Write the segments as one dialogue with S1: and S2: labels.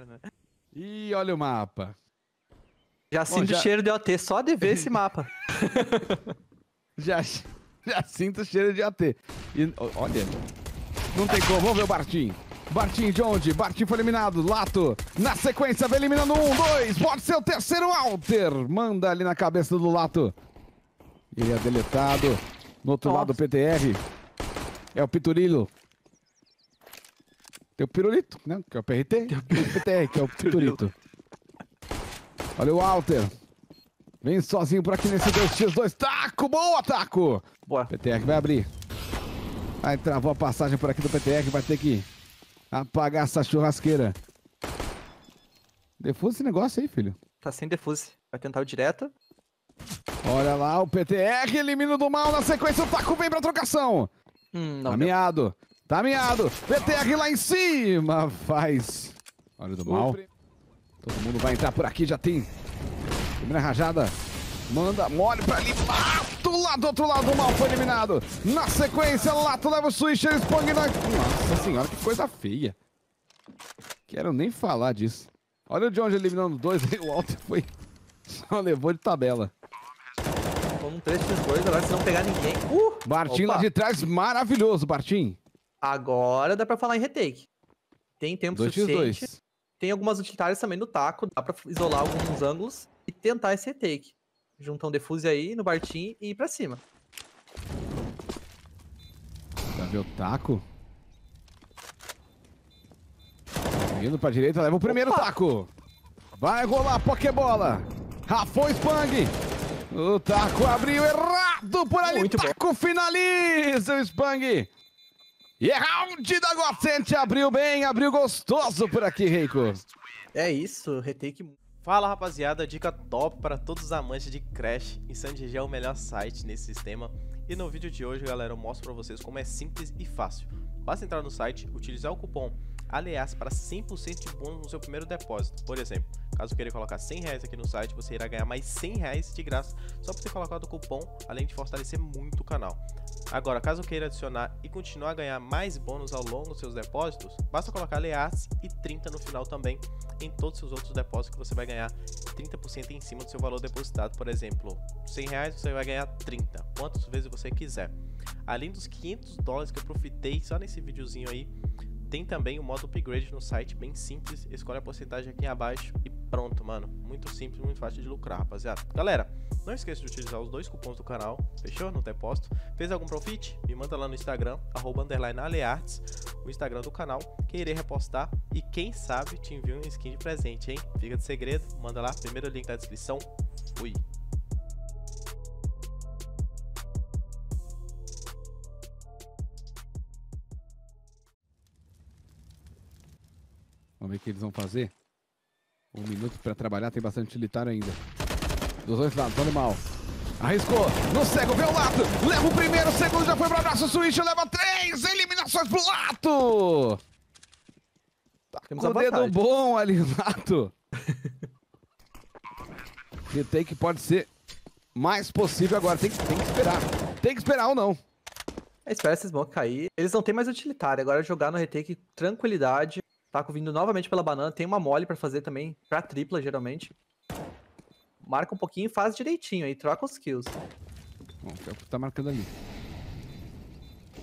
S1: Inferno.
S2: E olha o mapa. Já sinto já... o cheiro de OT, só de ver esse mapa. já, já sinto o cheiro de OT. E, olha, não tem como. Vamos ver o Bartim. Bartim de onde? Bartim foi eliminado. Lato, na sequência, vai eliminando um, dois. Pode ser o terceiro Alter. Manda ali na cabeça do Lato. Ele é deletado. No outro Nossa. lado, o PTR. É o Piturilo. Tem o pirulito, né? Que é o PRT. Tem o PTR, que é o pirulito. Olha o Walter. Vem sozinho por aqui nesse 2x2. Taco! Boa, Taco! Boa. PTR vai abrir. Aí travou a passagem por aqui do PTR. Vai ter que apagar essa churrasqueira. Defuse esse negócio aí, filho.
S3: Tá sem defuse. Vai tentar o direto.
S2: Olha lá, o PTR elimina do mal na sequência. O Taco vem pra trocação. Hum, não, Tá miado. BTR lá em cima. Faz. Olha do mal. Todo mundo vai entrar por aqui. Já tem. Primeira rajada. Manda mole pra ali. Lato lá do outro lado. O mal foi eliminado. Na sequência, Lato leva o switch. Ele expõe na... Nossa senhora, que coisa feia. Quero nem falar disso. Olha o John eliminando dois. E o Walter foi... Só levou de tabela
S3: um 3x2 agora, se não pegar ninguém. Uh! Bartim Opa. lá
S2: de trás, maravilhoso, Bartim.
S3: Agora dá pra falar em retake. Tem tempo dois suficiente. Dois. Tem algumas utilitárias também no taco, dá pra isolar alguns ângulos e tentar esse retake. Juntar um defuse aí no Bartim e ir pra cima.
S2: Pra ver o taco? Indo pra direita, leva o primeiro Opa. taco. Vai rolar Pokébola. Rafou Spang. O taco abriu errado por ali. Muito taco bom. finaliza o Spang. E é round da Gocente, abriu bem, abriu gostoso por aqui, Reiko.
S3: É isso, retake.
S1: Fala rapaziada, dica top para todos os amantes de Crash. InsanGG é o melhor site nesse sistema. E no vídeo de hoje, galera, eu mostro para vocês como é simples e fácil. Basta entrar no site, utilizar o cupom aliás para 100% de bônus no seu primeiro depósito. Por exemplo, caso queira colocar 100 reais aqui no site, você irá ganhar mais 100 reais de graça só por ter colocado o cupom, além de fortalecer muito o canal. Agora, caso queira adicionar e continuar a ganhar mais bônus ao longo dos seus depósitos, basta colocar LEAS e 30 no final também em todos os seus outros depósitos que você vai ganhar 30% em cima do seu valor depositado. Por exemplo, 100 reais você vai ganhar 30, quantas vezes você quiser. Além dos 500 dólares que eu profitei só nesse videozinho aí, tem também o modo upgrade no site, bem simples, escolhe a porcentagem aqui abaixo e pronto, mano. Muito simples, muito fácil de lucrar, rapaziada. Galera, não esqueça de utilizar os dois cupons do canal, fechou? Não tem posto. Fez algum profit? Me manda lá no Instagram, arroba aleartes, o Instagram do canal, que irei repostar. E quem sabe te envio um skin de presente, hein? Fica de segredo, manda lá, primeiro link da descrição. Fui!
S2: Vamos ver o que eles vão fazer? Um minuto pra trabalhar, tem bastante utilitário ainda. Dos dois lados, animal. Arriscou, no cego, vê o Lato, leva o primeiro, o segundo já foi pro abraço, o Switch leva três, eliminações pro Lato! Tá Temos com o dedo bom ali, Lato. Retake pode ser
S3: mais possível agora, tem,
S2: tem que esperar,
S3: tem que esperar ou não. É, espera esses smoke cair, eles não têm mais utilitário, agora é jogar no retake, tranquilidade. Taco tá vindo novamente pela banana. Tem uma mole para fazer também, pra tripla, geralmente. Marca um pouquinho e faz direitinho aí. Troca os kills. Bom,
S2: é o Felco tá marcando ali.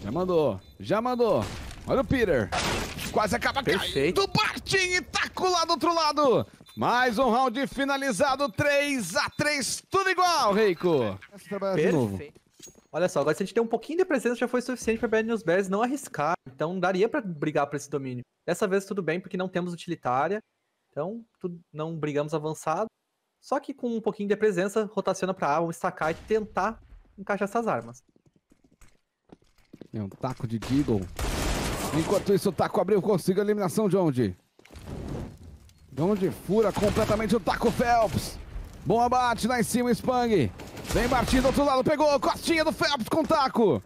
S2: Já mandou. Já mandou. Olha o Peter. Quase acaba Perfeito. caindo. Bartim tá e Taco lá do outro lado. Mais um round finalizado. 3 a 3 Tudo igual,
S3: Reiko.
S2: Perfeito.
S3: Olha só, agora se a gente tem um pouquinho de presença já foi suficiente para Bad News Bears não arriscar. Então daria para brigar por esse domínio. Dessa vez tudo bem, porque não temos utilitária. Então tudo, não brigamos avançado. Só que com um pouquinho de presença, rotaciona para A, vamos estacar e tentar encaixar essas armas.
S2: É um taco de Deagle. Enquanto isso, o taco abriu, consigo a eliminação de onde? De onde fura completamente o taco Phelps. Bom abate lá em cima, Spang. Vem Martins do outro lado, pegou. a Costinha do Phelps com taco.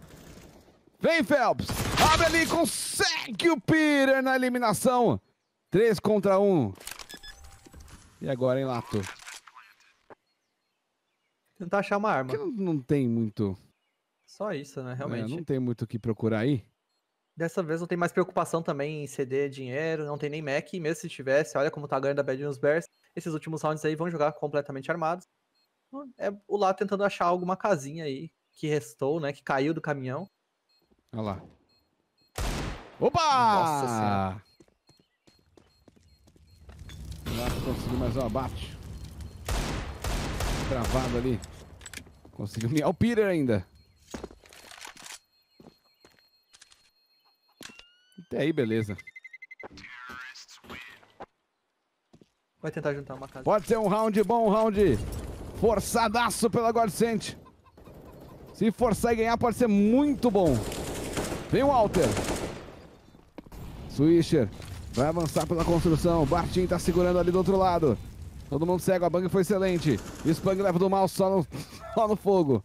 S2: Vem Phelps. Abre ali, consegue o Peter na eliminação. 3 contra 1. E agora, hein, Lato? Tentar achar uma arma. Não, não, tem muito.
S3: Só isso, né? É, realmente. É, não
S2: tem muito o que procurar aí.
S3: Dessa vez não tem mais preocupação também em ceder dinheiro, não tem nem Mac, mesmo se tivesse, olha como tá ganhando a Bad News Bears. Esses últimos rounds aí vão jogar completamente armados é o Lá tentando achar alguma casinha aí que restou, né? Que caiu do caminhão. Olha lá. Opa! Nossa
S2: senhora. Lá conseguiu mais um abate. Travado ali. Conseguiu me o Peter ainda. Até aí, beleza.
S3: Vai tentar juntar uma casa. Pode
S2: ser um round bom, um round Forçadaço pela Godsent. Se forçar e ganhar, pode ser muito bom. Vem o Walter. Swisher vai avançar pela construção. Bartim tá segurando ali do outro lado. Todo mundo cego, a bang foi excelente. Spang leva do mal só no, só no fogo.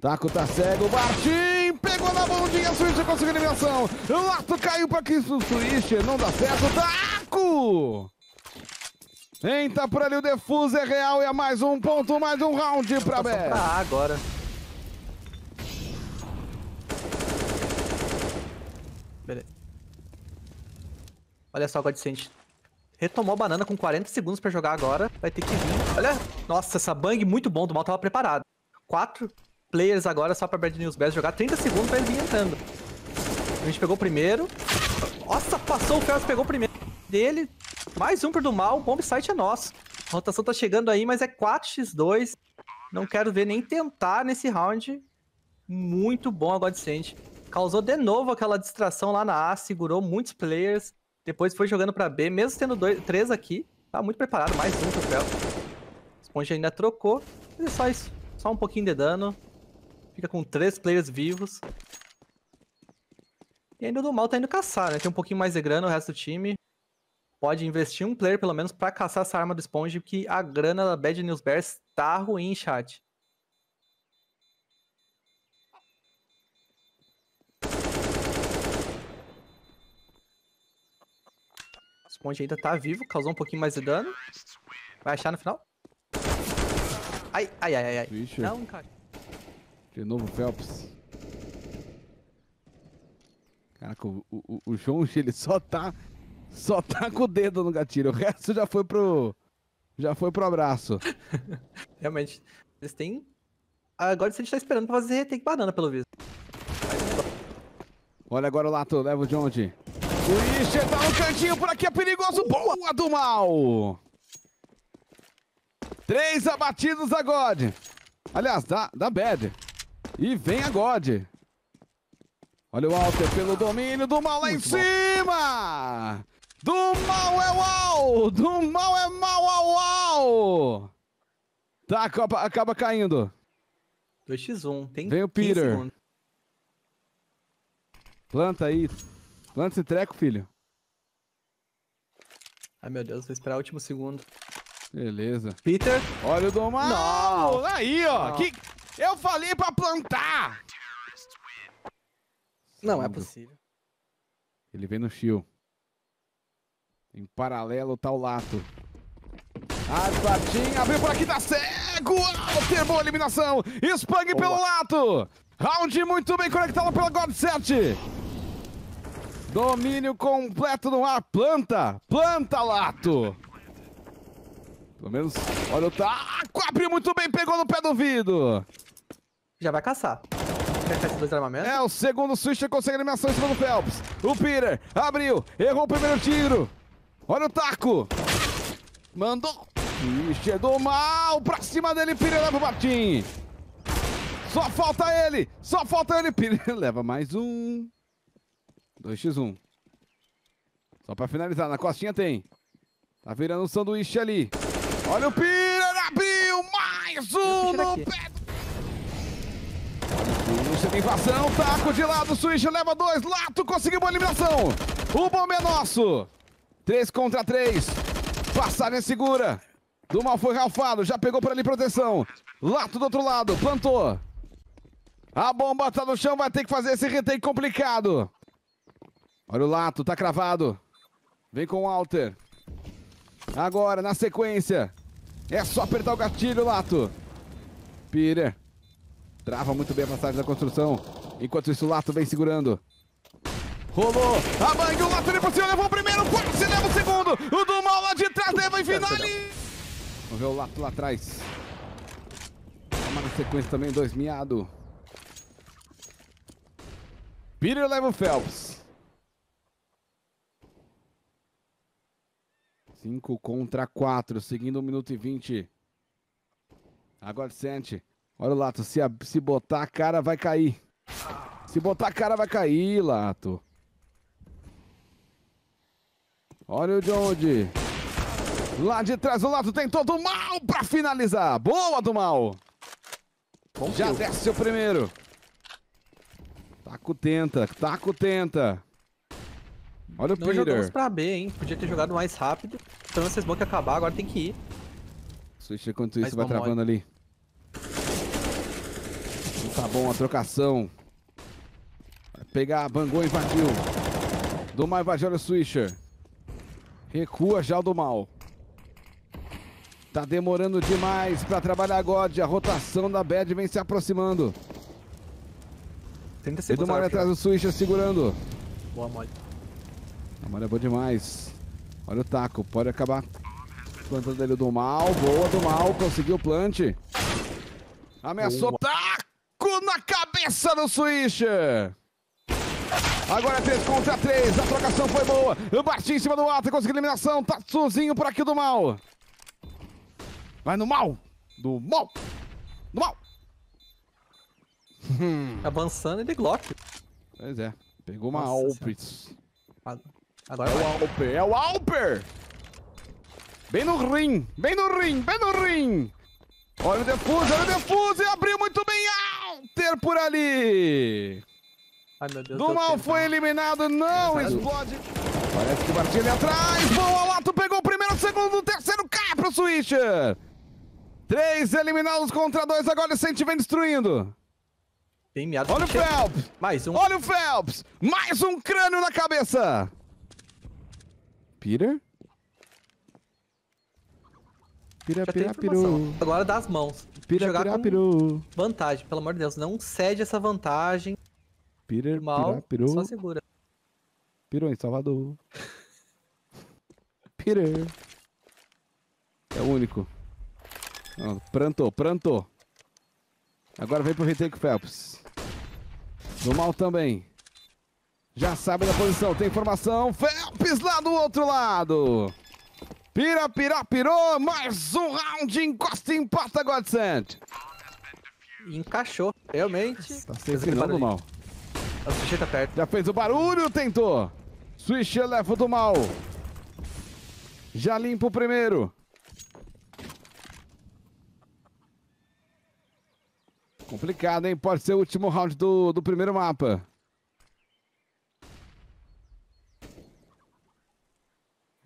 S2: Taco tá cego, Bartim pegou na bundinha, Swisher conseguiu eliminação. Lato caiu pra isso. Swisher, não dá certo, Taco! tá por ali o defuso é real e é mais um ponto, mais um round pra tá B. Ah,
S3: agora. Beleza. Olha só, o Godsent. Retomou a banana com 40 segundos pra jogar agora. Vai ter que vir. Olha! Nossa, essa bang muito bom do mal tava preparado. Quatro players agora só pra Bad News Bass jogar 30 segundos pra ele vir entrando. A gente pegou o primeiro. Nossa, passou o Fels, pegou o primeiro dele. Mais um por do mal, o bomb site é nosso. A rotação tá chegando aí, mas é 4x2. Não quero ver nem tentar nesse round. Muito bom a Godsend. Causou de novo aquela distração lá na A, segurou muitos players. Depois foi jogando pra B, mesmo tendo dois, três aqui. Tá muito preparado, mais um troféu. Sponge ainda trocou. Mas é só isso. Só um pouquinho de dano. Fica com três players vivos. E ainda o do mal tá indo caçar, né? Tem um pouquinho mais de grana o resto do time pode investir um player, pelo menos, para caçar essa arma do Sponge, porque a grana da Bad News Bears tá ruim, chat. O Sponge ainda tá vivo, causou um pouquinho mais de dano. Vai achar no final? Ai, ai, ai, ai. ai. Não, cara. De
S2: novo, Phelps. Caraca, o, o, o Jonge, ele só tá só tá com o dedo no gatilho. O resto já foi pro. Já foi pro abraço.
S3: Realmente, vocês têm. Agora você tá esperando pra fazer tem banana, pelo visto.
S2: Olha agora o Lato, leva o Jonte.
S3: O Isher tá no cantinho,
S2: por aqui é perigoso. Boa do mal! Três abatidos da God. Aliás, da, da Bad. E vem a God. Olha o Walter pelo domínio do mal lá Muito em bom. cima! Do mal é uau! Do mal é mal ao uau! Tá, acaba, acaba caindo.
S3: 2x1, tem Vem o Peter.
S2: Planta aí. Planta esse treco, filho.
S3: Ai, meu Deus, vou esperar o último segundo. Beleza. Peter. Olha o Domal. Não. Aí, ó. Não. Que...
S2: Eu falei pra plantar. Não, é possível. Ele vem no shield. Em paralelo tá o Lato. Aspartin abriu por aqui, tá cego! Alter, boa eliminação! Spang pelo Lato! Round muito bem conectado pela Godset. Domínio completo no ar. Planta! Planta, Lato! Pelo menos, olha o taco, abriu muito bem, pegou no pé do vidro. Já vai caçar. É, o segundo que consegue eliminação em cima do Phelps. O Peter abriu, errou o primeiro tiro. Olha o taco. Mandou. E chegou mal pra cima dele. Pire leva o Martim. Só falta ele. Só falta ele. Pire leva mais um. 2x1. Só pra finalizar. Na costinha tem. Tá virando um sanduíche ali. Olha o Pira. Abriu. Mais um no pé invasão, taco de lado, Switch leva dois, Lato conseguiu uma eliminação. O bomba é nosso. 3 contra 3. Passagem segura. Do mal foi ralfado. Já pegou por ali proteção. Lato do outro lado. Plantou. A bomba tá no chão. Vai ter que fazer esse retake complicado. Olha o Lato. Tá cravado. Vem com o Alter. Agora, na sequência. É só apertar o gatilho, Lato. Peter. Trava muito bem a passagem da construção. Enquanto isso, o Lato vem segurando. Rolou, A abanhou o Aturi por cima, levou o primeiro, quase leva o segundo. O Dumal lá de trás leva em final. Vamos ver o Lato lá atrás. Toma na sequência também, dois miado. Peter leva o Phelps. 5 contra 4, seguindo 1 minuto e 20. Agora sente. Olha o Lato, se, se botar a cara vai cair. Se botar a cara vai cair, Lato. Olha o Jondi. Lá de trás do lado tem todo mal pra finalizar. Boa do mal. Bom Já Deus. desce o primeiro. Taco tenta, taco tenta. Olha o Não Peter. jogamos
S3: pra B, hein? Podia ter jogado mais rápido. Então vocês vão que acabar, agora tem que ir.
S2: Switch, enquanto isso, vai travando ali. Não tá bom a trocação. Vai pegar, bangou, invadiu. Domar invadiu, olha o Swisher. Recua já do mal. Tá demorando demais para trabalhar God. A rotação da Bad vem se aproximando. E do mal atrás do Suíça segurando. Boa, mole. A mole é boa demais. Olha o taco, pode acabar plantando ele do mal. Boa do mal, conseguiu o plant. Ameaçou. Boa. Taco na cabeça do Switch! Agora 3 é contra 3. A trocação foi boa. Bati em cima do Ata, conseguiu eliminação. Tá sozinho por aqui do mal. Vai no mal. Do mal. Do mal. Avançando ele Glock. Pois é. Pegou uma Alpes. Agora é o Alper. É o Alper! Bem no rim. Bem no rim. Bem no rim. Olha o defuse. Olha o defuse. Abriu muito bem. Alter por ali. Ai, meu Deus. Dumão foi eliminado, não explode. Parece que Martinelli é atrás. Bom, Alato pegou o primeiro, o segundo, o terceiro. Cai pro Switcher. Três eliminados contra dois. Agora o Sente vem destruindo.
S3: Tem meado. Olha o Phelps.
S2: Mais um. Olha o Phelps. Mais um crânio na cabeça. Peter? Pira, pira, piru.
S3: Agora dá as mãos. Pira, Jogar pira, piru. Vantagem, pelo amor de Deus. Não cede essa vantagem. Peter, Mal, pirá, pirou. Só segura.
S2: Pirou em Salvador. Peter. É o único. prantou, prantou. Agora vem pro retake Phelps. Do mal também. Já sabe da posição, tem informação. Phelps lá do outro lado. Pira, pira, pirou. Mais um round. Encosta e empata, Godsend.
S3: Encaixou, realmente.
S2: Tá
S1: sem final do mal.
S2: A Switch tá perto. Já fez o barulho, tentou. Switch leva do mal. Já limpa o primeiro. Complicado, hein? Pode ser o último round do, do primeiro mapa.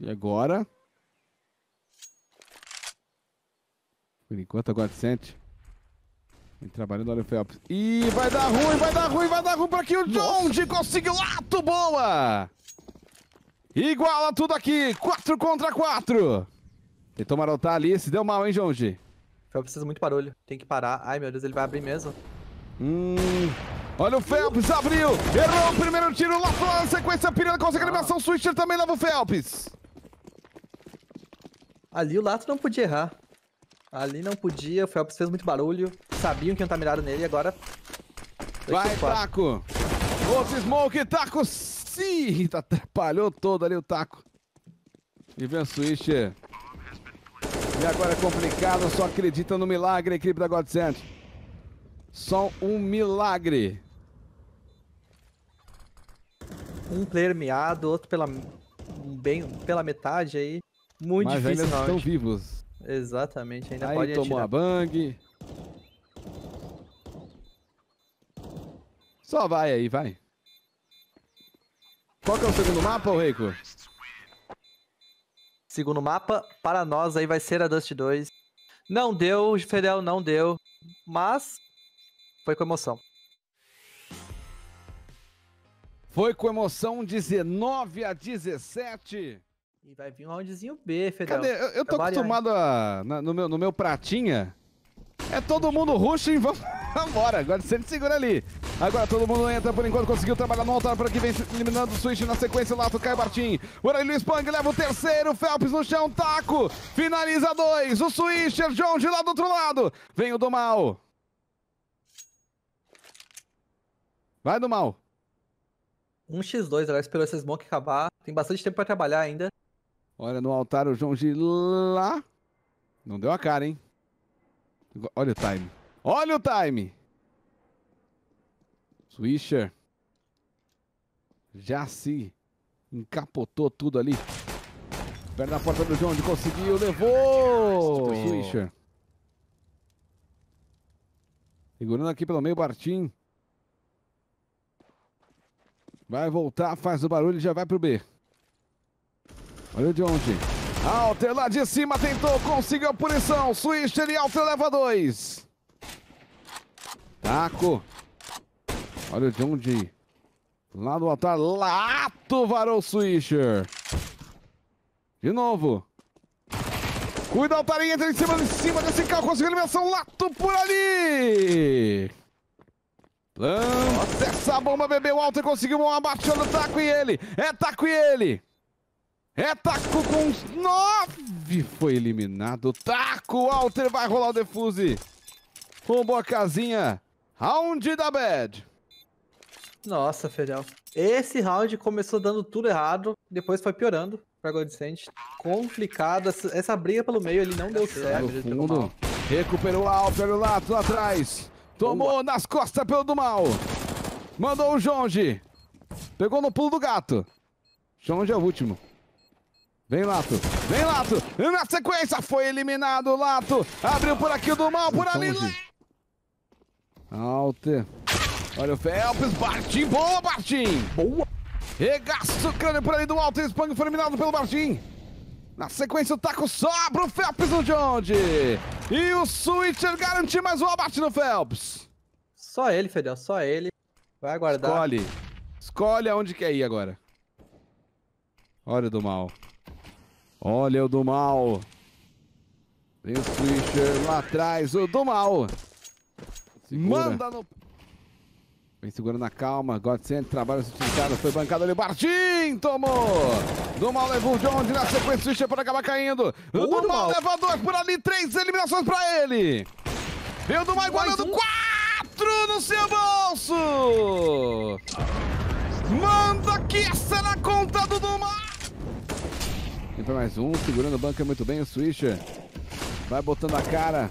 S2: E agora? Por enquanto, agora sente. Trabalhando trabalha no Olho Phelps. E vai dar ruim, vai dar ruim, vai dar ruim pra O John. Conseguiu ato, boa! Iguala tudo aqui. 4 contra 4. Tentou marotar ali, se deu mal, hein, Jonji?
S3: Phelps precisa muito barulho. Tem que parar. Ai, meu Deus, ele vai abrir mesmo. Hum. Olha o Phelps, abriu. Errou o primeiro tiro, lá fora. Sequência, pirando consegue ah. animação.
S2: Switcher também leva o Phelps.
S3: Ali o Lato não podia errar. Ali não podia, o Felps fez muito barulho. Sabiam que iam estar mirado nele e agora... Vai, Taco! Outro Smoke, Taco! Sim! Atrapalhou todo ali o Taco.
S2: E vem a Switch. E agora é complicado, só acredita no milagre, equipe da Godsend. Só um milagre.
S3: Um player meado, outro pela, bem, pela metade aí. Muito Mas difícil, eles estão vivos. Exatamente, ainda Aí pode tomou atirar. a
S2: bang.
S3: Só vai aí, vai. Qual que é o segundo mapa, ô Reiko? Segundo mapa, para nós aí vai ser a Dust 2. Não deu, o Fedel não deu, mas foi com emoção.
S2: Foi com emoção 19 a 17.
S3: E vai vir um roundzinho
S2: B, Federal. Cadê? Eu, eu tô Trabalhar, acostumado a, na, no, meu, no meu pratinha. É todo mundo rush e vamos embora. Agora sempre segura ali. Agora todo mundo entra por enquanto, conseguiu trabalhar no altar por aqui, vem eliminando o switch na sequência. Lato cai Bartim. O Luiz Pang leva o terceiro. Phelps no chão, taco. Finaliza dois. O Swisher, John de lá do outro lado. Vem o do mal.
S3: Vai do mal. 1x2, agora esperou esse smoke acabar. Tem bastante tempo pra trabalhar ainda.
S2: Olha no altar o João lá, Não deu a cara, hein? Olha o time. Olha o time! Swisher. Já se encapotou tudo ali. Perto na porta do João, de conseguiu, levou! Swisher. Segurando aqui pelo meio, Bartim. Vai voltar, faz o barulho e já vai pro B. Olha de onde, Alter lá de cima tentou, conseguiu a punição. Swisher e Alter leva dois. Taco. Olha de onde, Lá do altar, Lato varou o Swisher. De novo. Cuida o Altarinha, entra em cima, em cima desse carro, conseguiu eliminação, Lato por ali! Lança essa bomba, bebeu alta, conseguiu uma batida no taco e ele, é taco e ele! É Taco com 9. Foi eliminado. Taco, Alter vai rolar o defuse.
S3: Roubou a casinha. Round da Bad. Nossa, Ferial. Esse round começou dando tudo errado, depois foi piorando pra godsend Complicado. Essa, briga pelo meio, ele não deu certo.
S2: Recuperou a Alper lá, lá atrás. Tomou Boa. nas costas pelo do mal. Mandou o Jonge. Pegou no pulo do gato. Jonge é o último. Vem Lato, vem Lato, na sequência foi eliminado Lato, abriu por aqui o do mal, por ali. Alter, olha o Felps, Bartim, boa Bartim, boa. Regaço, crânio por ali do Alter, Spang foi eliminado pelo Bartim. Na sequência o taco sobra, o Phelps no Jones. E o Switcher
S3: garantiu mais um abate no Phelps. Só ele, Fedel, só ele. Vai aguardar. Escolhe. Escolhe aonde
S2: quer ir agora. Olha o do mal. Olha o do mal. Vem o Swisher lá atrás, o do mal. Segura. Manda no... Vem segurando a calma, Godsend trabalha sustentado, foi bancado ali, Bartim tomou! Do mal levou o John na sequência, Swisher para acabar caindo. O do mal leva dois por ali, três eliminações para ele. Vem do mal igualando um. quatro no seu bolso! Manda que essa é na conta do Dumal para mais um. Segurando o bunker muito bem o Swisher. Vai botando a cara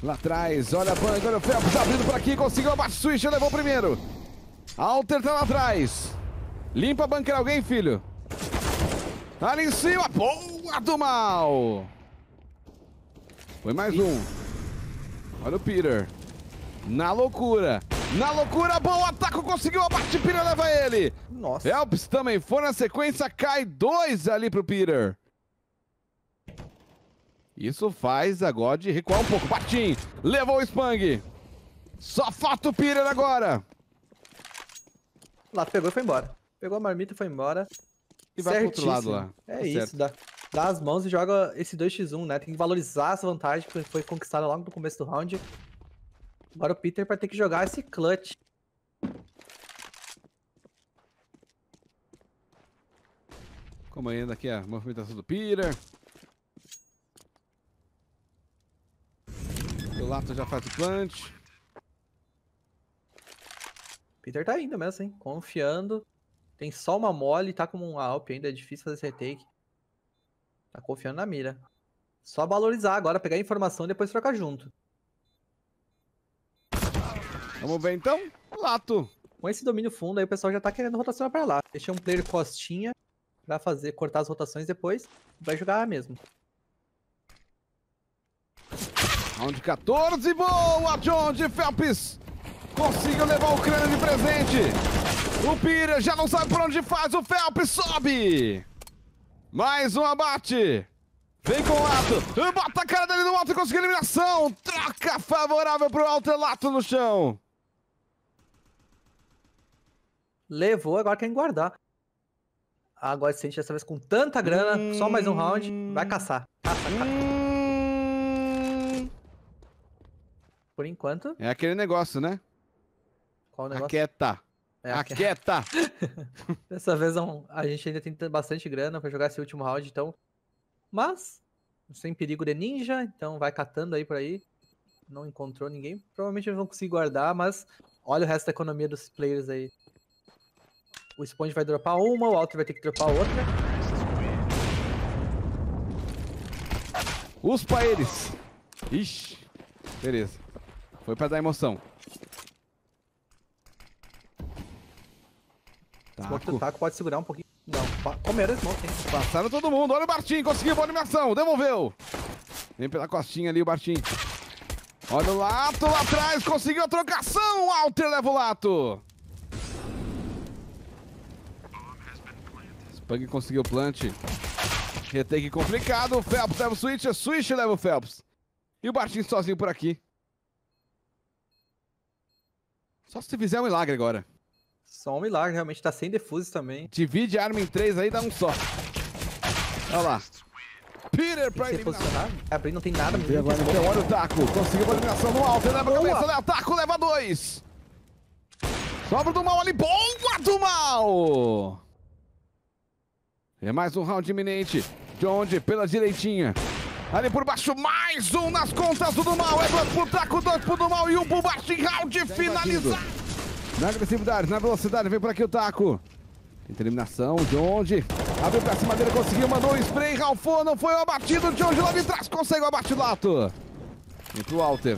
S2: lá atrás. Olha a bunker, olha o Phelps abrindo por aqui. Conseguiu abate o Swisher, levou o primeiro. Alter tá lá atrás. Limpa a bunker alguém, filho. Tá ali em cima. Boa do mal. Foi mais um. Olha o Peter. Na loucura. Na loucura, bom ataque, conseguiu abate Peter leva ele. Nossa. Helps também foi na sequência, cai dois ali pro Peter. Isso faz a God recuar um pouco. Batim! Levou o Spang! Só falta o Piran agora!
S3: Lá pegou e foi embora. Pegou a marmita, e foi embora.
S2: E vai Certíssimo. pro outro lado lá. É tá isso,
S3: dá, dá, as mãos e joga esse 2x1, né? Tem que valorizar essa vantagem que foi conquistada logo no começo do round. Agora o Peter vai ter que jogar esse clutch.
S2: Como ainda aqui é a movimentação do Peter.
S3: Lato já faz o plant. Peter tá indo mesmo, hein? Confiando. Tem só uma mole, tá com um Alp ainda, é difícil fazer esse retake. Tá confiando na mira. Só valorizar agora, pegar a informação e depois trocar junto. Vamos ver então. Lato. Com esse domínio fundo aí o pessoal já tá querendo rotacionar pra lá. Deixei um player costinha pra fazer, cortar as rotações depois. Vai jogar mesmo.
S2: Round 14, boa, John de Phelps! Conseguiu levar o crânio de presente. O Pira já não sabe por onde faz, o Phelps sobe! Mais um abate. Vem com o Lato. Bota a cara dele no alto e consegue eliminação. Troca
S3: favorável pro é lato no chão. Levou, agora quer guardar. Agora sente dessa vez com tanta grana, hum... só mais um round, vai caçar. Hum... por enquanto.
S2: É aquele negócio, né? Qual negócio? Aqueta.
S3: É, Dessa vez a gente ainda tem bastante grana para jogar esse último round, então. Mas, sem perigo de ninja, então vai catando aí por aí. Não encontrou ninguém. Provavelmente eles vão conseguir guardar, mas olha o resto da economia dos players aí. O Sponge vai dropar uma, o Alter vai ter que dropar outra.
S2: Uspa eles! Ixi, beleza. Foi pra dar emoção. Taco. O
S3: taco pode segurar um pouquinho. Não, comeram smoke, hein? Passaram todo mundo.
S2: Olha o Bartim, conseguiu boa animação. Devolveu. Vem pela costinha ali o Bartim. Olha o Lato lá atrás, conseguiu a trocação. O Alter leva o Lato. Spang conseguiu o plant. Retake complicado. O Phelps leva o Switch. A Switch leva o Phelps. E o Bartim sozinho por aqui. Só se fizer um milagre agora. Só
S3: um milagre, realmente tá sem defusos também. Divide a arma em três aí, dá um só. Olha lá. Peter pra eliminar. É, Abrir não tem nada. Então. Tem agora, então, olha o Taco. Conseguiu a
S2: eliminação no alto. Ele leva a cabeça, né? Taco leva dois. Sobra do mal ali. Boa do mal. É mais um round iminente. De onde? Pela direitinha. Ali por baixo, mais um nas contas do mal. É dois pro taco, dois pro mal e um por baixo em round finalizado. Na agressividade, na velocidade, vem por aqui o taco. Determinação, de onde? Abriu pra cima dele, conseguiu, mandou um spray, Ralfou, não foi o abatido, de onde lá de trás, consegue o abatidato. Vem pro Walter.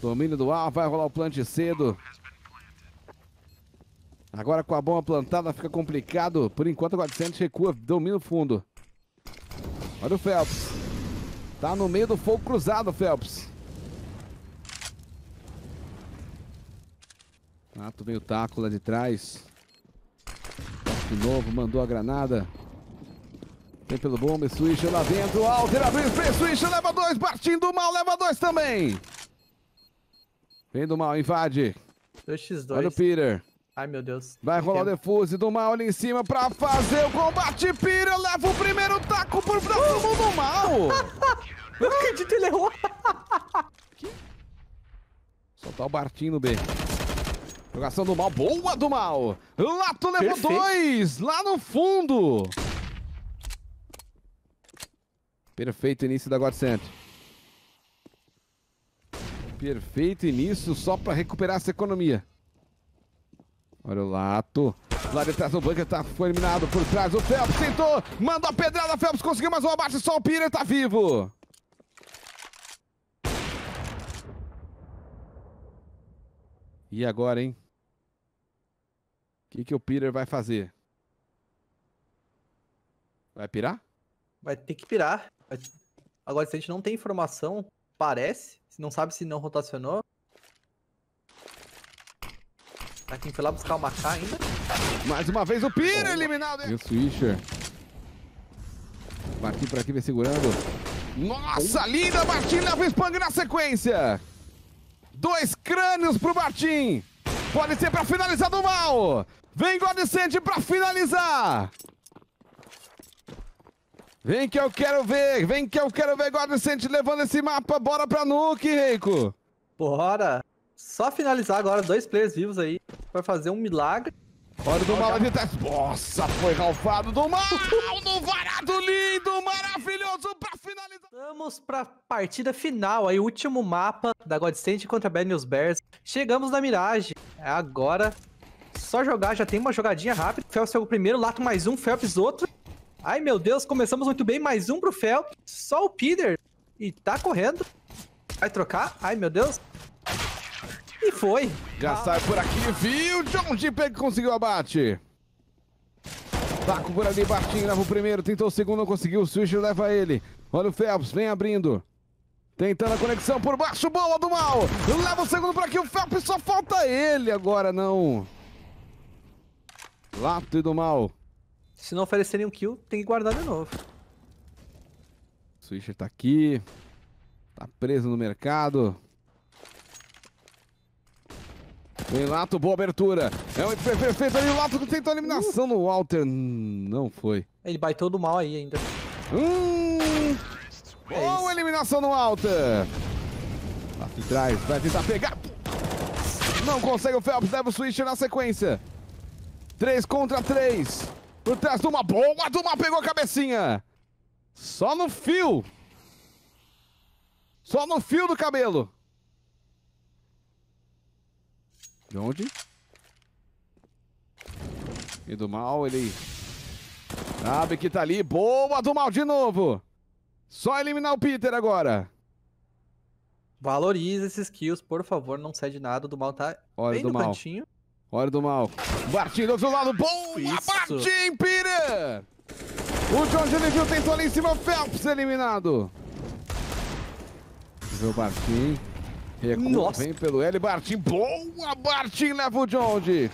S2: Domínio do ar, vai rolar o plant cedo. Agora com a bomba plantada fica complicado. Por enquanto o Godsend recua, domina o fundo. Olha o Phelps. Tá no meio do fogo cruzado, Phelps. Nato ah, tu veio o taco lá de trás. De novo, mandou a granada. Vem pelo bomba, Swisher lá dentro. Alter abriu, fez leva dois. Partindo mal, leva dois também. Vem do mal, invade.
S3: 2x2. Olha o Peter. Ai, meu Deus.
S2: Vai rolar o defuse do mal ali em cima pra fazer o
S3: combate. Pira leva o primeiro taco
S2: por pra uh! mão do mal. Não acredito, ele errou. Soltar o Bartinho no B. Jogação do mal. Boa do mal. Lato levou Perfeito. dois. Lá no fundo. Perfeito início da God Center. Perfeito início só para recuperar essa economia. Olha o Lato. Lá de trás do bunker, tá, foi eliminado por trás. O Phelps tentou, mandou a pedrada. Phelps conseguiu mais uma baixa. Só o Pira tá vivo. E agora, hein? O que, que o Peter vai fazer? Vai pirar?
S3: Vai ter que pirar. Agora, se a gente não tem informação, parece, se não sabe se não rotacionou, ter tá que ir lá buscar o Maká ainda.
S2: Mais uma vez o Pira oh,
S3: eliminado. E
S2: o Swisher. Martin, por aqui vem segurando. Nossa, oh. linda leva o Spang na sequência. Dois crânios pro Martin. Pode ser pra finalizar do mal. Vem Godsend pra finalizar. Vem
S3: que eu quero ver, vem que eu quero ver Godsend levando esse mapa. Bora pra Nuke, Reiko. Bora. Só finalizar agora, dois players vivos aí, pra fazer um milagre. Olha do mal Nossa, foi ralfado do mal!
S2: no varado lindo, maravilhoso pra finalizar.
S3: Vamos pra partida final aí, último mapa da Godsend contra Bad News Bears. Chegamos na miragem. É agora. Só jogar, já tem uma jogadinha rápida. é o primeiro, Lato mais um, Felps outro. Ai meu Deus, começamos muito bem, mais um pro Felps. Só o Peter. E tá correndo. Vai trocar? Ai meu Deus. E foi. Já sai por aqui, viu? John G pega conseguiu
S2: abate. Taco por ali, Bartinho leva o primeiro, tentou o segundo, não conseguiu, o Swisher leva ele. Olha o Phelps, vem abrindo. Tentando a conexão por baixo, bola do mal. Leva o segundo para aqui, o Phelps, só falta ele agora, não. Lato e do mal. Se não oferecer nenhum kill, tem
S3: que guardar de novo.
S2: Swisher tá aqui. Tá preso no mercado. Renato, boa abertura. É o perfeito. ali Lato tentou a eliminação uh. no Walter. Não foi.
S3: Ele baitou do mal aí ainda.
S2: Hum, é boa eliminação no Walter. Lá de trás, vai tentar pegar. Não consegue o Phelps, leva o switch na sequência. 3 contra 3. Por trás de uma boa, Duma pegou a cabecinha. Só no fio. Só no fio do cabelo. De onde? E do mal, ele... Sabe que tá ali. Boa do mal de novo. Só eliminar o Peter agora.
S3: Valoriza esses kills, por favor. Não cede nada. O do mal tá Olha bem do no mal. cantinho. Olha do mal. Bartim do lado. Boa! Bartim Peter! O George Neville tentou ali em
S2: cima. Phelps eliminado. Vamos ver o Martin. Recua, Nossa. vem pelo L, Bartim. Boa, Bartim leva o Jonde.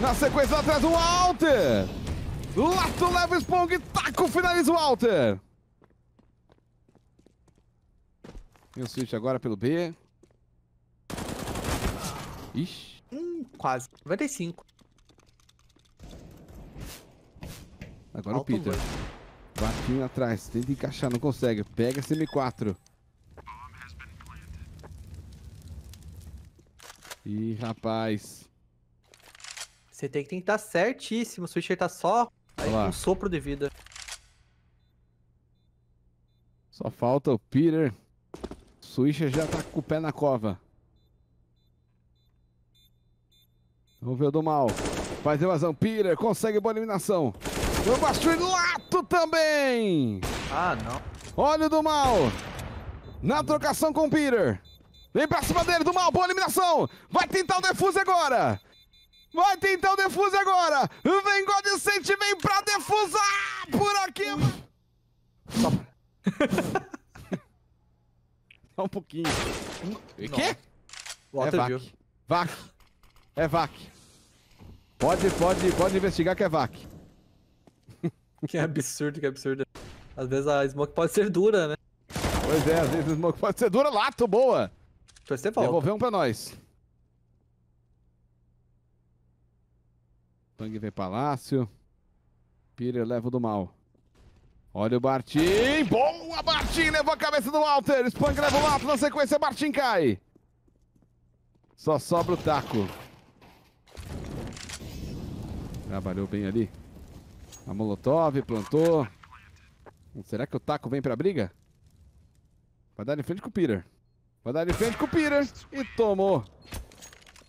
S2: Na sequência, atrás o Walter. Lato leva o Spong, taco, finaliza o Walter. E o switch agora pelo B. Ixi. Hum, quase. 95. Agora Alto o Peter. Bartinho atrás, tenta encaixar, não consegue. Pega esse M 4 Ih, rapaz.
S3: Você tem que tentar certíssimo. O Switcher tá só aí com um sopro de vida.
S2: Só falta o Peter. O Switcher já tá com o pé na cova. Vamos ver o do mal. Faz evasão. Peter consegue boa eliminação. O lato também! Ah, não. Olha o do mal. Na trocação com o Peter. Vem pra cima dele, do mal, boa eliminação. Vai tentar o defuse agora. Vai tentar o defuse agora. Vem God Saint, vem pra defusar. Por aqui. Só... Só um pouquinho. E quê? É VAC. VAC. É VAC.
S3: Pode, pode, pode investigar que é VAC. Que absurdo, que absurdo. Às vezes a smoke pode ser dura, né? Pois é, às vezes a smoke pode ser dura. Lato, boa. Depois você volta. um pra nós.
S2: Tang vem Palácio. Pire leva do mal. Olha o Bartim. Boa, Bartim. Levou a cabeça do Walter. Spang leva o Lato. Na sequência, Bartim cai. Só sobra o taco. Trabalhou bem ali. A Molotov plantou. Será que o taco vem pra briga? Vai dar em frente com o Peter. Vai dar de frente com o Pira e tomou.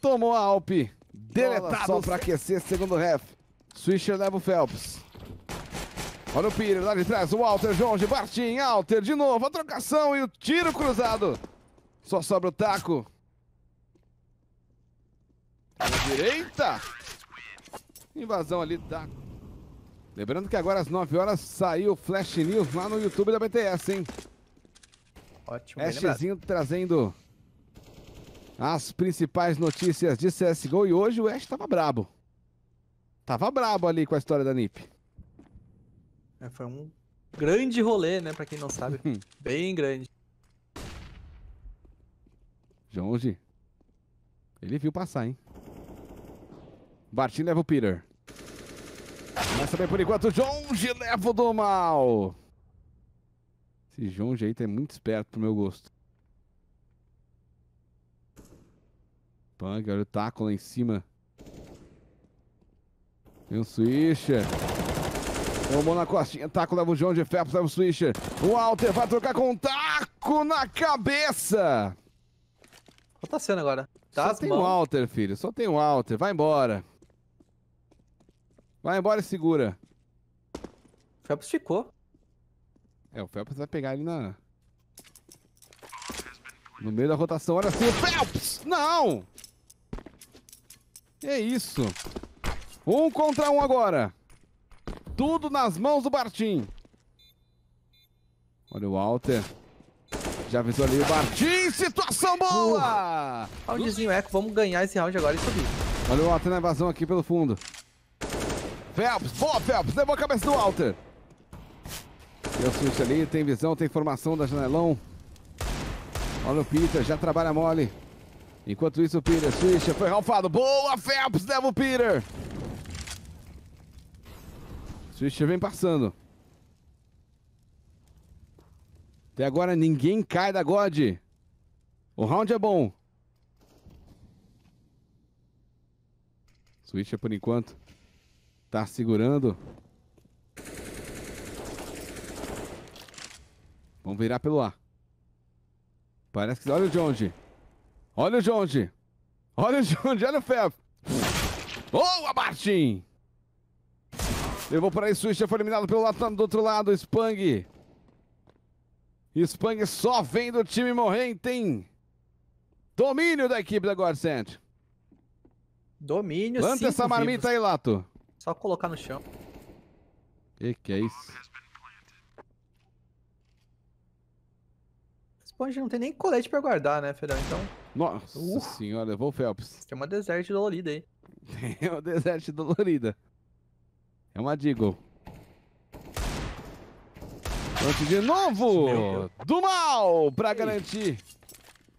S2: Tomou a Alp. Deletado só pra aquecer, segundo ref. Swisher leva o Phelps. Olha o Pira lá de trás, o Walter, Jorge, Bartim, Alter de novo, a trocação e o tiro cruzado. Só sobra o taco. Na direita. Invasão ali, taco. Lembrando que agora às 9 horas saiu o Flash News lá no YouTube da BTS, hein? Ótimo. Ashzinho trazendo as principais notícias de CSGO e hoje o Ash tava brabo. Tava brabo ali com a história da NiP.
S3: É, foi um grande rolê, né, pra quem não sabe. Uhum. Bem grande.
S2: Jonge. Ele viu passar, hein? Bartim leva o Peter. Mas também por enquanto, Jonge leva o do mal. Esse João Jeito é muito esperto pro meu gosto. Punk, olha o taco lá em cima. Tem um Swisher. Tomou na costinha, taco, leva o João de Ferro, leva o Swisher. O Walter vai trocar com um taco na cabeça.
S3: Qual tá sendo agora? Tá Só tem o
S2: Walter, filho. Só tem o Walter. Vai embora. Vai embora e segura. O Felps ficou. É, o Phelps vai pegar ele na... No meio da rotação, olha assim, o Phelps! Não! É isso. Um contra um agora. Tudo nas mãos do Bartim. Olha o Walter. Já avisou ali o
S3: Bartim. Situação boa! Uh, roundzinho eco. Vamos ganhar esse round agora e subir.
S2: Olha o Walter na evasão aqui pelo fundo. Phelps. Boa, Phelps. Levou a cabeça do Walter. Celso ali, tem visão, tem formação da janelão. Olha o Peter, já trabalha mole. Enquanto isso, o Peter switcha, foi ralfado. Boa, Phelps, leva o Peter. Switch vem passando. Até agora ninguém cai da God. O round é bom. Switch por enquanto. Tá segurando. Vamos virar pelo ar. Parece que. Olha o Jonge. Olha o Jonge. Olha o Jonge. Olha o Feb. Boa, oh, Martin! Levou para aí, Suíça foi eliminado pelo lado, tá do outro lado, Spang. Spang só vem do time morrer, tem domínio da equipe da Godsend. Domínio, Planta essa marmita vivos. aí, Lato.
S3: Só colocar no chão.
S2: E que é isso?
S3: Sponge tipo, não tem nem colete pra guardar, né, federal Então.
S2: Nossa uh, senhora, vou Phelps.
S3: Tem uma deserte dolorida aí. Tem é uma
S2: deserte dolorida. É uma Deagle. Pronto de novo! Do mal! Pra Ei. garantir.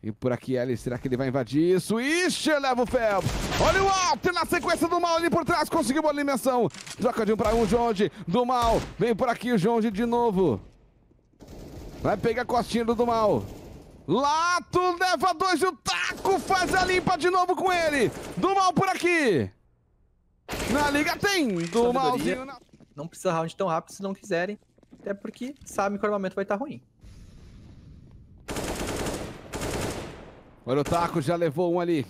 S2: E por aqui, Alice, será que ele vai invadir isso? Ixi, leva o Phelps! Olha o Alter na sequência do mal ali por trás, conseguiu a eliminação. Troca de um pra um, Jones Do mal, vem por aqui o de novo. Vai pegar a costinha do mal. Lato leva dois e o Taco faz a limpa de novo com ele. Do mal por aqui.
S3: Na liga tem. Do malzinho. Na... Não precisa round tão rápido se não quiserem. Até porque sabe que o armamento vai estar tá ruim.
S2: Olha o Taco, já levou um ali.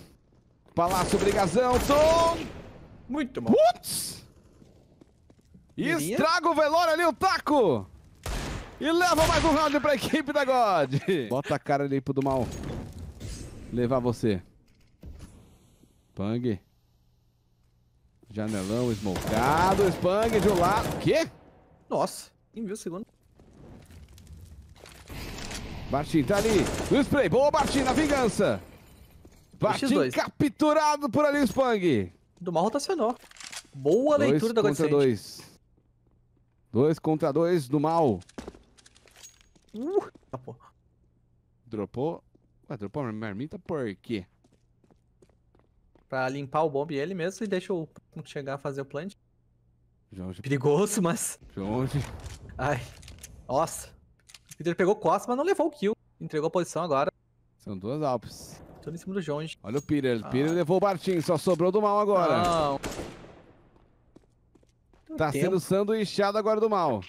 S3: Palácio, brigazão, Tom!
S2: Muito mal. Putz! Estraga o velório ali, o Taco! E leva mais um round pra equipe da God. Bota a cara ali pro do mal. Levar você. Pang. Janelão esmolcado. Spang de um
S3: lado. Quê? Nossa, quem viu o segundo?
S2: Martin tá ali. No spray. Boa, Martin na vingança. Martin capturado por ali, Spang.
S3: Do mal rotacionou. Boa dois leitura da God Dois contra dois.
S2: Dois contra dois do mal.
S1: Uh, dropou. Tá
S3: dropou? Ué, dropou a marmita por quê? Pra limpar o bomb ele mesmo e deixa o chegar a fazer o plant. Jorge. Perigoso, mas... Jorge. Ai. Nossa. Peter pegou costa, mas não levou o kill. Entregou a posição agora. São duas Alpes. Tudo em cima do Jonge. Olha o Peter. Ah. Peter
S2: levou o Bartim. Só sobrou do mal agora. Não. Tá sendo sanduichado agora do mal.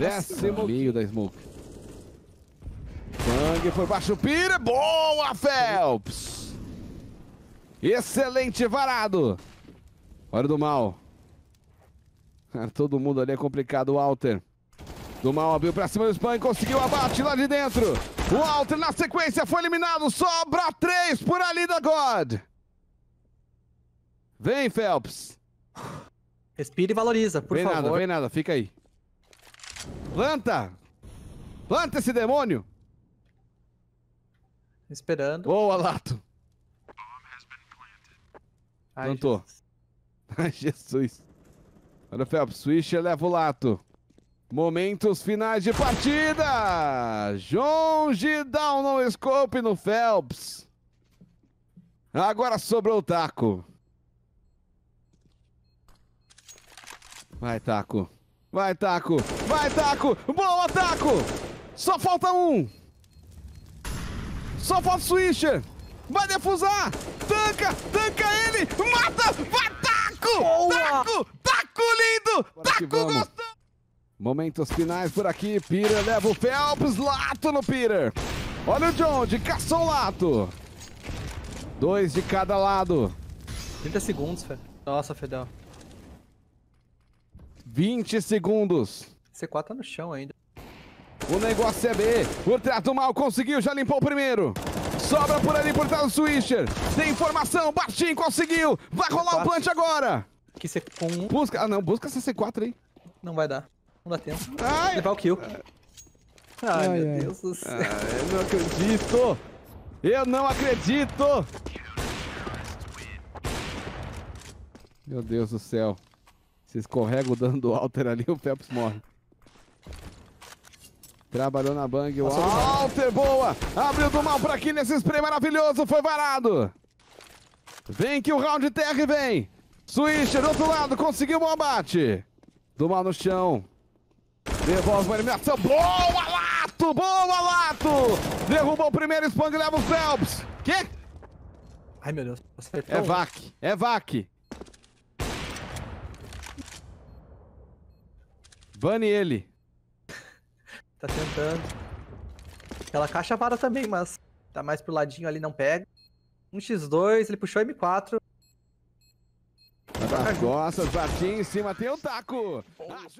S2: Décimo meio da Smoke. Bang foi baixo, Pira. Boa, Phelps! Excelente varado. Hora do mal. Ah, todo mundo ali é complicado, Alter. Do mal abriu pra cima do Spam, conseguiu abate lá de dentro. O Alter na sequência foi eliminado, sobra três por ali da God. Vem, Phelps. Respira e valoriza, por vem favor. Vem nada, vem nada, fica aí. Planta! Planta esse demônio!
S3: Esperando. Boa, Lato!
S2: Plantou. Jesus. Ai, Jesus. Olha o Phelps. Swisher leva o Lato. Momentos finais de partida! Jonge um no scope no Phelps. Agora sobrou o Taco. Vai, Taco. Vai, Taco! Vai, Taco! Boa, Taco! Só falta um! Só falta o Swisher! Vai defusar! Tanca! Tanca ele! Mata! Vai, Taco! Boa. Taco! Taco lindo! taco gostoso! Momentos finais por aqui. Peter leva o Phelps. Lato no Peter. Olha o John de caçou o Lato. Dois de cada lado.
S3: 30 segundos, Fê. Nossa, Fedel.
S2: 20 segundos.
S3: C4 tá no chão ainda.
S2: O negócio é B. O trato mal conseguiu, já limpou o primeiro. Sobra por ali por trás do Swisher. Tem informação, Bartim conseguiu. Vai rolar o plant agora. Que c 4 Busca, ah não, busca essa C4 aí.
S3: Não vai dar. Não dá tempo.
S2: Ai. Levar o kill.
S3: Ai, ai meu ai. Deus do céu. Ai, ah, eu
S2: não acredito. Eu não acredito. Meu Deus do céu você escorrega o dano do Alter ali, o Phelps morre. Trabalhou na bang, o Alter, boa! Abriu do mal por aqui nesse spray maravilhoso, foi varado! Vem que o round TR vem! Switch do outro lado, conseguiu o um abate! Do mal no chão. Devolve uma eliminação, boa Lato, boa Lato! Derrubou o primeiro, Spang leva o Phelps! Que?
S3: Ai meu Deus, acertou. É VAC,
S2: é VAC! Vane ele.
S3: tá tentando. Aquela caixa vara também, mas tá mais pro ladinho ali, não pega. Um X2, ele puxou M4. Nossa, costas, em cima, tem um taco.
S2: Oh.